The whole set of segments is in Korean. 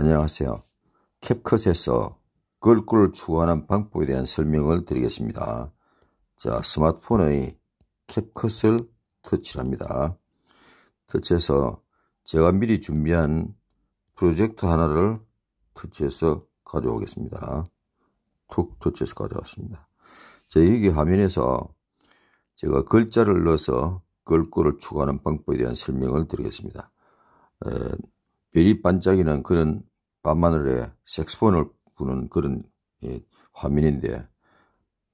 안녕하세요. 캡컷에서 글꼴을 추구하는 방법에 대한 설명을 드리겠습니다. 자, 스마트폰의 캡컷을 터치합니다. 터치해서 제가 미리 준비한 프로젝트 하나를 터치해서 가져오겠습니다. 툭 터치해서 가져왔습니다. 자, 여기 화면에서 제가 글자를 넣어서 글꼴을 추구하는 방법에 대한 설명을 드리겠습니다. 에, 별이 반짝이는 그런 밤하늘에 색소폰을 부는 그런 예, 화면인데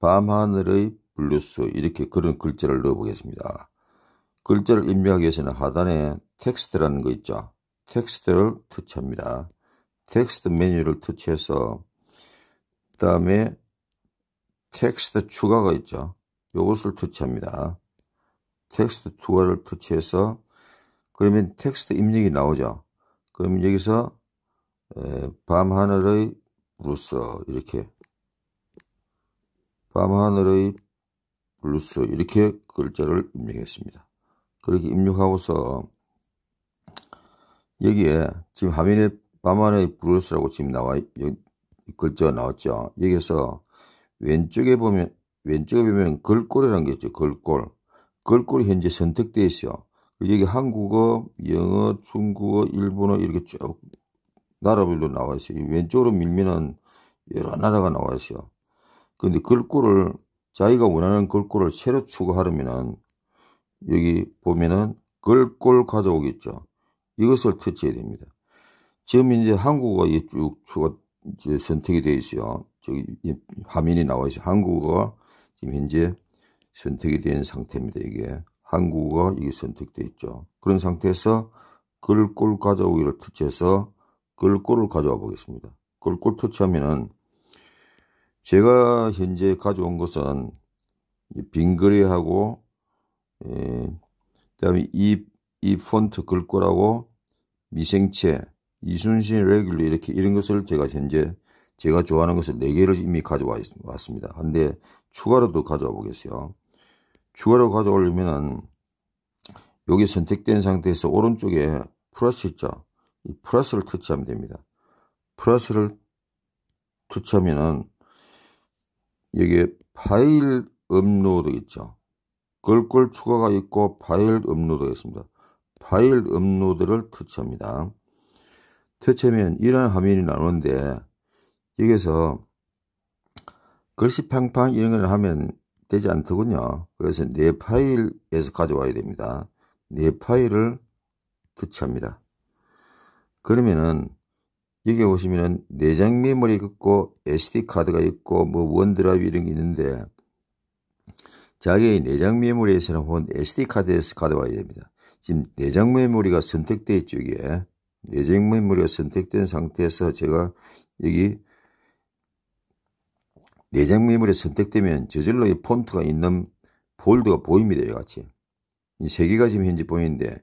밤하늘의 블루스 이렇게 그런 글자를 넣어보겠습니다. 글자를 입력하기 위해서는 하단에 텍스트라는 거 있죠. 텍스트를 터치합니다. 텍스트 메뉴를 터치해서 그 다음에 텍스트 추가가 있죠. 이것을 터치합니다. 텍스트 추가를 터치해서 그러면 텍스트 입력이 나오죠. 그럼 여기서 밤하늘의 블루스 이렇게 밤하늘의 블루스 이렇게 글자를 입력했습니다. 그렇게 입력하고서 여기에 지금 화면에 밤하늘의 블루스라고 지금 나와 글자가 나왔죠. 여기서 에 왼쪽에 보면 왼쪽에 보면 글꼴이라는 게 있죠. 글꼴. 글꼴이 현재 선택되어 있어요. 여기 한국어, 영어, 중국어, 일본어 이렇게 쭉 나라별로 나와 있어요. 왼쪽으로 밀면은 여러 나라가 나와 있어요. 그런데 글꼴을 자기가 원하는 글꼴을 새로 추가하려면은 여기 보면은 글꼴 가져오겠죠 이것을 터치해야 됩니다. 지금 이제 한국어가 쭉 추가 이제 선택이 되어 있어요. 저기 화면이 나와 있어요. 한국어가 지금 현재 선택이 된 상태입니다. 이게 한국어가 이게 선택되어 있죠. 그런 상태에서 글꼴 가져오기를 터치해서 꿀꼴을 가져와 보겠습니다. 꿀꼴 터치하면은 제가 현재 가져온 것은 빙그레하고 그다음에 이, 이 폰트 글꼴하고 미생체 이순신 레귤러 이렇게 이런 것을 제가 현재 제가 좋아하는 것을 4개를 이미 가져왔습니다. 와 한데 추가로도 가져와 보겠어요. 추가로 가져오려면은 여기 선택된 상태에서 오른쪽에 플러스 자 플러스를 터치하면 됩니다. 플러스를 터치하면은 여기에 파일 업로드 있죠. 걸걸 추가가 있고 파일 업로드가 있습니다. 파일 업로드를 터치합니다. 터치하면 이런 화면이 나오는데 여기서 글씨팡팡 이런 걸 하면 되지 않더군요. 그래서 내 파일에서 가져와야 됩니다. 내 파일을 터치합니다. 그러면은 여기 보시면은 내장 메모리 있고 SD 카드가 있고 뭐 원드라이브 이런 게 있는데 자기의 내장 메모리에서는 혹은 SD 카드에서 가져와야 됩니다. 지금 내장 메모리가 선택되어 있죠, 이게. 내장 메모리가 선택된 상태에서 제가 여기 내장 메모리 선택되면 저절로 이 폰트가 있는 폴드가 보입니다, 이같이. 이 세 개가 지금 현재 보이는데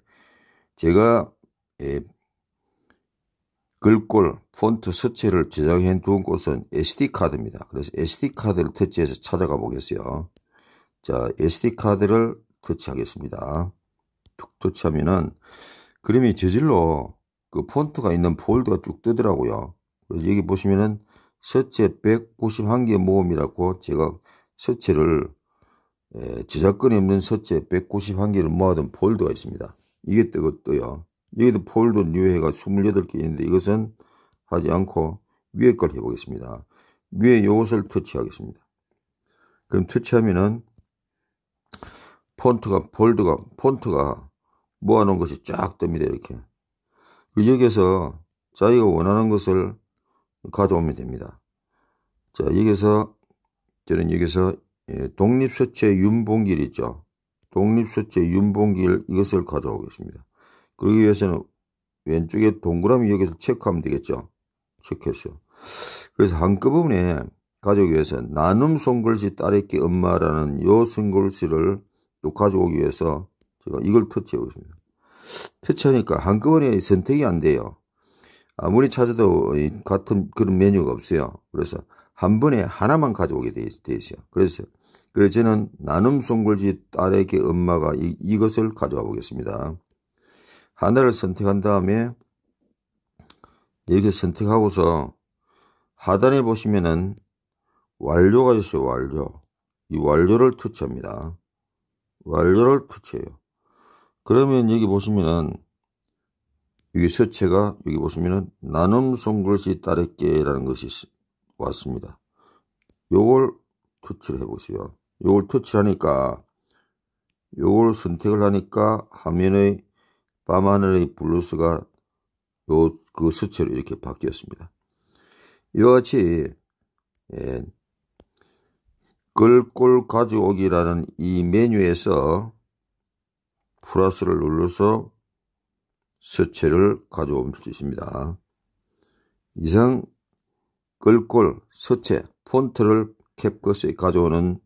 제가 예, 글꼴, 폰트, 서체를 저장해 둔 곳은 SD카드입니다. 그래서 SD카드를 터치해서 찾아가 보겠어요. 자, SD카드를 터치하겠습니다. 툭 터치하면은 그림이 저질로 그 폰트가 있는 폴드가쭉 뜨더라고요. 그래서 여기 보시면은 서체 191개 모음이라고 제가 서체를 에, 저작권이 없는 서체 191개를 모아둔 폴드가 있습니다. 이게 뜨고 떠요. 여기도 폴드 뉴헤가 28개 있는데 이것은 하지 않고 위에 걸 해보겠습니다. 위에 이것을 터치하겠습니다. 그럼 터치하면은 폰트가 볼드가 폰트가 모아놓은 것이 쫙 뜹니다 이렇게 여기에서 자기가 원하는 것을 가져오면 됩니다 자 여기서 저는 여기서 예, 독립수채 윤봉길 있죠 독립수채 윤봉길 이것을 가져오겠습니다 그러기 위해서는 왼쪽에 동그라미 여기서 체크하면 되겠죠. 체크했어요. 그래서 한꺼번에 가져오기 위해서 나눔 손글씨 딸에게 엄마라는 요 손글씨를 또 가져오기 위해서 제가 이걸 터치해보겠습니다 터치하니까 한꺼번에 선택이 안 돼요. 아무리 찾아도 같은 그런 메뉴가 없어요. 그래서 한 번에 하나만 가져오게 돼, 돼 있어요. 그래서 그래서 저는 나눔 손글씨 딸에게 엄마가 이, 이것을 가져와 보겠습니다. 하나를 선택한 다음에 이렇게 선택하고서 하단에 보시면은 완료가 있어요. 완료. 이 완료를 터치합니다. 완료를 터치해요. 그러면 여기 보시면은 여기 서체가 여기 보시면은 나눔 손글씨 따르기라는 것이 왔습니다. 요걸 터치를 해보세요. 요걸 터치하니까 요걸 선택을 하니까 화면의 밤하늘의 블루스가 요그수채로 이렇게 바뀌었습니다. 이와 같이 예, 글꼴 가져오기라는 이 메뉴에서 플러스를 눌러서 서체를 가져올 수 있습니다. 이상 글꼴, 서체, 폰트를 캡컷에 가져오는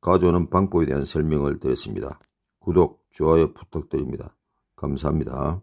가져오는 방법에 대한 설명을 드렸습니다. 구독, 좋아요 부탁드립니다. 감사합니다.